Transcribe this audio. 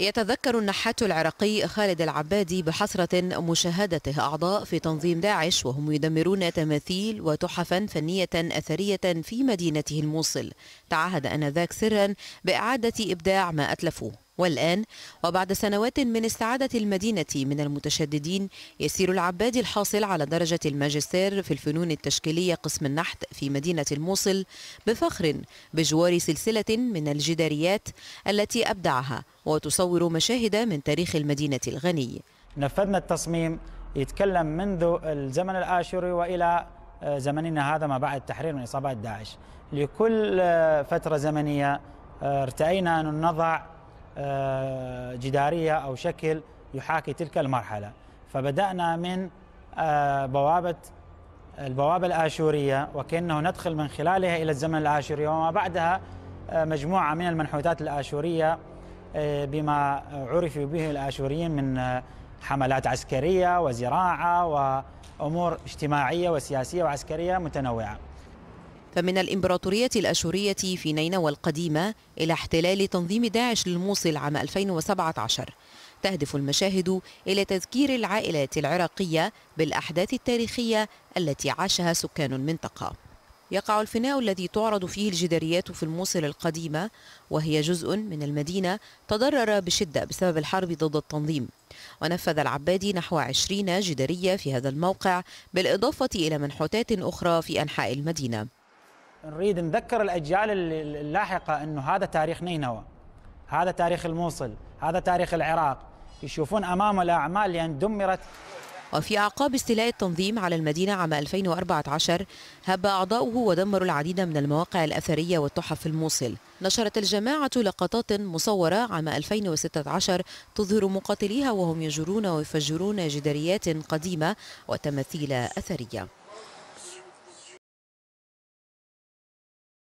يتذكر النحات العراقي خالد العبادي بحسرة مشاهدته أعضاء في تنظيم داعش وهم يدمرون تماثيل وتحفا فنية أثرية في مدينته الموصل تعهد أنذاك سرا بإعادة إبداع ما أتلفوه والآن وبعد سنوات من استعادة المدينة من المتشددين يسير العبادي الحاصل على درجة الماجستير في الفنون التشكيلية قسم النحت في مدينة الموصل بفخر بجوار سلسلة من الجداريات التي أبدعها وتصور مشاهد من تاريخ المدينة الغني نفذنا التصميم يتكلم منذ الزمن الآشوري وإلى آه، زمننا هذا ما بعد التحرير من إصابات داعش لكل آه، فترة زمنية آه، ارتأينا أن نضع آه، جدارية أو شكل يحاكي تلك المرحلة فبدأنا من آه، بوابة البوابة الآشورية وكأنه ندخل من خلالها إلى الزمن الآشوري وما بعدها آه، مجموعة من المنحوتات الآشورية بما عرف به الآشوريين من حملات عسكرية وزراعة وأمور اجتماعية وسياسية وعسكرية متنوعة فمن الإمبراطورية الأشورية في نينوى القديمة إلى احتلال تنظيم داعش للموصل عام 2017 تهدف المشاهد إلى تذكير العائلات العراقية بالأحداث التاريخية التي عاشها سكان المنطقة يقع الفناء الذي تعرض فيه الجداريات في الموصل القديمة وهي جزء من المدينة تضرر بشدة بسبب الحرب ضد التنظيم ونفذ العبادي نحو عشرين جدارية في هذا الموقع بالإضافة إلى منحوتات أخرى في أنحاء المدينة نريد نذكر الاجيال اللاحقه انه هذا تاريخ نينوى هذا تاريخ الموصل هذا تاريخ العراق يشوفون امامه الاعمال اللي يعني دمرت وفي أعقاب استيلاء التنظيم على المدينة عام 2014 هب أعضاؤه ودمروا العديد من المواقع الأثرية والتحف في الموصل نشرت الجماعة لقطات مصورة عام 2016 تظهر مقاتليها وهم يجرون ويفجرون جداريات قديمة وتماثيل أثرية